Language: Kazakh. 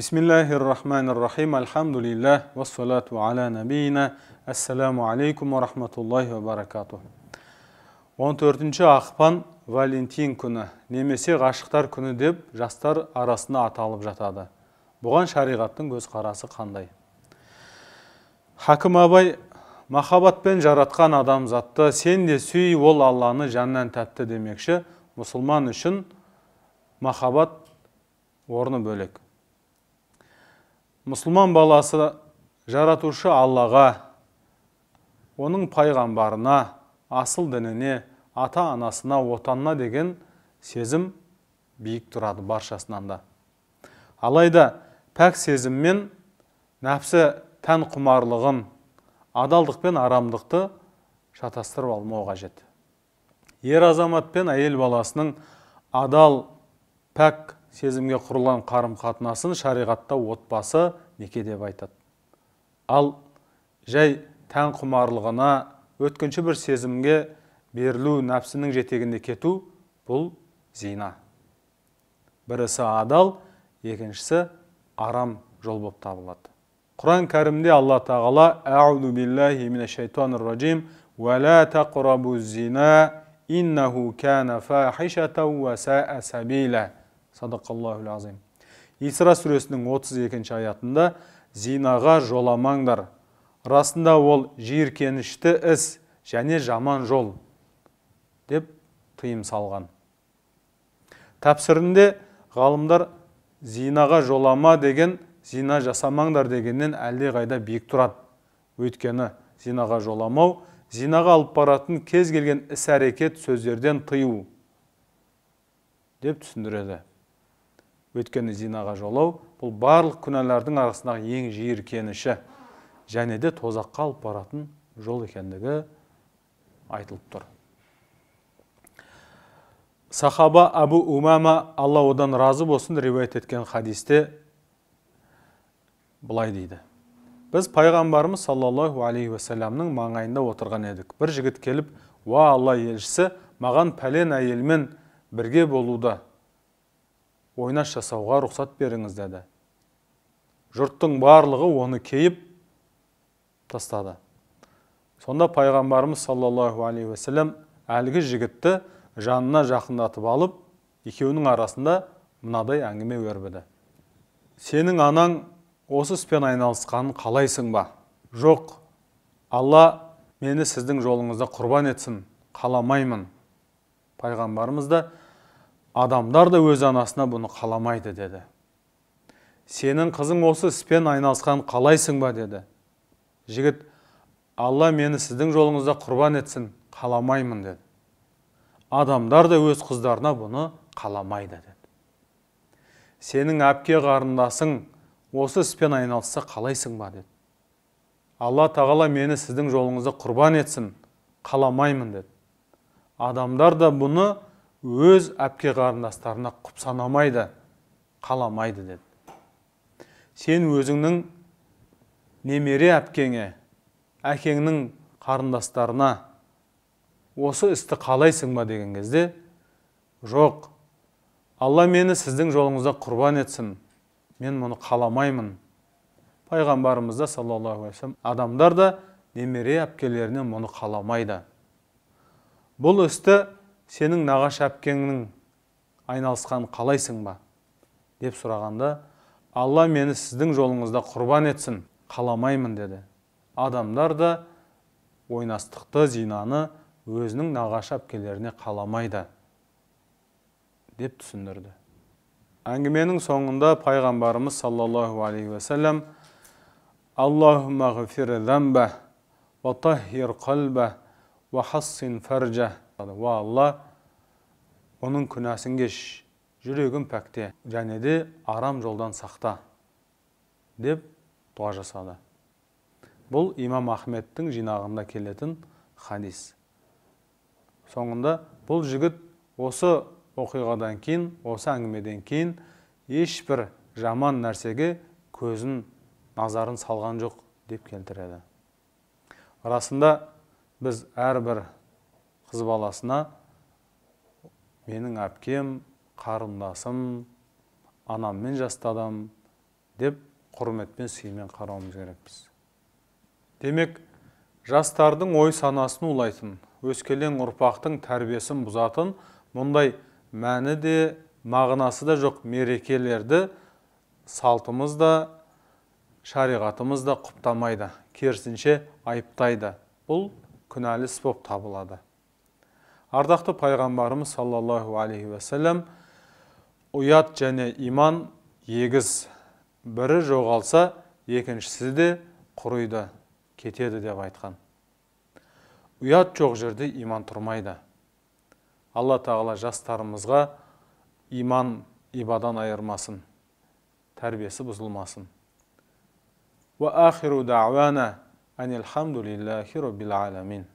Bismillahirrahmanirrahim. Elhamdülillah ve salatu ala nebiyina. алейкум, aleykum ва rahmetullahi ve barakatuh. 14 ақпан Валентин күні немесе ғашықтар күні деп жастар арасында аталып жатады. Бұған шариғаттың көз қарасы қандай? Хакым Абай махаббатпен жаратқан адам затты, сен де сүй ол Алланы жаннан тәтті демекші мұсылман үшін махаббат орны бөлек мұсылман баласы жаратушы аллаға оның пайғамбарына асыл дініне ата анасына отанына деген сезім биік тұрады баршасынан да алайда пәк сезіммен нәпсі тән құмарлығын адалдық пен арамдықты шатастырып алмау қажет ер азамат пен әйел баласының адал пәк сезімге құрылған қарым қатынасын шариғатта отбасы неке деп айтады ал жай тән құмарлығына өткінші бір сезімге берілу нәпсінің жетегінде кету бұл зина бірісі адал екіншісі арам жол болып табылады құран кәрімде алла тағала әуду биллахи мина шайтанир уәлә тақрабу зина иннаху кәна фахишатан саа сәбила садақаллаху азим исра сүресінің 32 екінші аятында зинаға жоламаңдар расында ол жиіркенішті іс және жаман жол деп тыйым салған тәпсірінде ғалымдар зинаға жолама деген зина жасамаңдар дегеннен әлдеқайда биік тұрады өйткені зинаға жоламау зинаға алып баратын кез келген іс әрекет сөздерден тыю деп түсіндіреді өйткені зинаға жолау бұл барлық күнәлардың арасындағы ең жиіркеніші және де тозаққа алып баратын жол екендігі айтылып тұр сахаба Абу умама алла одан разы болсын риуаят еткен хадисте былай дейді біз пайғамбарымыз саллаллаху алейхи уассаламның маңайында отырған едік бір жігіт келіп уа алла елшісі маған пәлен әйелмен бірге болуды ойнаш жасауға рұқсат беріңіз деді жұрттың барлығы оны кейіп тастады сонда пайғамбарымыз саллаллаху алейхи уассалам әлгі жігітті жанына жақындатып алып екеуінің арасында мынадай әңгіме өрбіді сенің анаң осы іспен айналысқанын қалайсың ба жоқ алла мені сіздің жолыңызда құрбан етсін қаламаймын пайғамбарымыз да адамдар да өз анасына бұны қаламайды деді сенің қызың осы іспен айналысқан қалайсың ба деді жігіт алла мені сіздің жолыңызда құрбан етсін қаламаймын деді адамдар да өз қыздарына бұны қаламайды деді сенің әпке қарындасың осы іспен айналысса қалайсың ба деді алла тағала мені сіздің жолыңызда құрбан етсін қаламаймын деді адамдар да бұны өз әпке қарындастарына құп санамайды қаламайды деді сен өзіңнің немере әпкеңе әкеңнің қарындастарына осы істі қалайсың ба деген кезде жоқ алла мені сіздің жолыңызда құрбан етсін мен мұны қаламаймын пайғамбарымыз да саллаллаху алейхи адамдар да немере әпкелерінен мұны қаламайды бұл істі сенің нағашы әпкеңнің айналысқанын қалайсың ба деп сұрағанда алла мені сіздің жолыңызда құрбан етсін қаламаймын деді адамдар да ойнастықты зинаны өзінің нағашы әпкелеріне қаламайды деп түсіндірді әңгіменің соңында пайғамбарымыз саллаллаху алейхи уасалам аллахумма ғфир қалба уа хассин уа алла оның күнәсін кеш жүрегін пәкте және де арам жолдан сақта деп дұға жасады бұл имам ахметтің жинағында келетін хадис соңында бұл жігіт осы оқиғадан кейін осы әңгімеден кейін ешбір жаман нәрсеге көзін назарын салған жоқ деп келтіреді расында біз әрбір қыз баласына менің әпкем қарындасым анаммен жасты адам деп құрметпен сүймен қарауымыз керекпіз демек жастардың ой санасын улайтын өскелең ұрпақтың тәрбиесін бұзатын мұндай мәні де мағынасы да жоқ мерекелерді салтымыз да шариғатымыз да құптамайды керісінше айыптайды бұл күнәлі іс болып табылады ардақты пайғамбарымыз саллаллаху алейхи уасалам ұят және иман егіз бірі жоғалса екіншісі де құриды кетеді деп айтқан ұят жоқ жерде иман тұрмайды алла тағала жастарымызға иман ибадан айырмасын тәрбиесі бұзылмасын ахиру дауана әнилхамдулиллахи роббил аламин